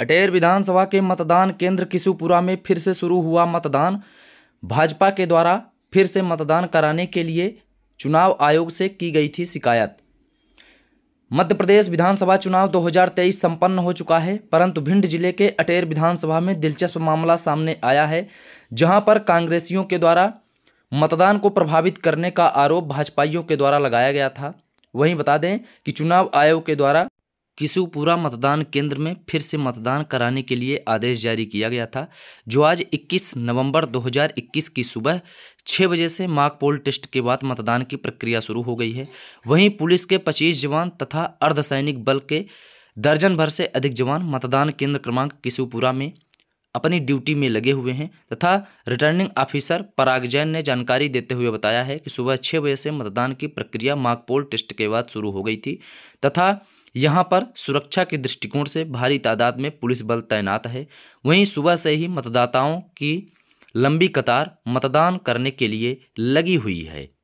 अटेर विधानसभा के मतदान केंद्र किसुपुरा में फिर से शुरू हुआ मतदान भाजपा के द्वारा फिर से मतदान कराने के लिए चुनाव आयोग से की गई थी शिकायत मध्य प्रदेश विधानसभा चुनाव 2023 संपन्न हो चुका है परंतु भिंड जिले के अटेर विधानसभा में दिलचस्प मामला सामने आया है जहां पर कांग्रेसियों के द्वारा मतदान को प्रभावित करने का आरोप भाजपाइयों के द्वारा लगाया गया था वहीं बता दें कि चुनाव आयोग के द्वारा किसुपुरा मतदान केंद्र में फिर से मतदान कराने के लिए आदेश जारी किया गया था जो आज 21 नवंबर 2021 की सुबह छः बजे से मार्क पोल टेस्ट के बाद मतदान की प्रक्रिया शुरू हो गई है वहीं पुलिस के 25 जवान तथा अर्धसैनिक बल के दर्जन भर से अधिक जवान मतदान केंद्र क्रमांक किसुपुरा में अपनी ड्यूटी में लगे हुए हैं तथा रिटर्निंग ऑफिसर पराग जैन ने जानकारी देते हुए बताया है कि सुबह छः बजे से मतदान की प्रक्रिया माकपोल टेस्ट के बाद शुरू हो गई थी तथा यहाँ पर सुरक्षा के दृष्टिकोण से भारी तादाद में पुलिस बल तैनात है वहीं सुबह से ही मतदाताओं की लंबी कतार मतदान करने के लिए लगी हुई है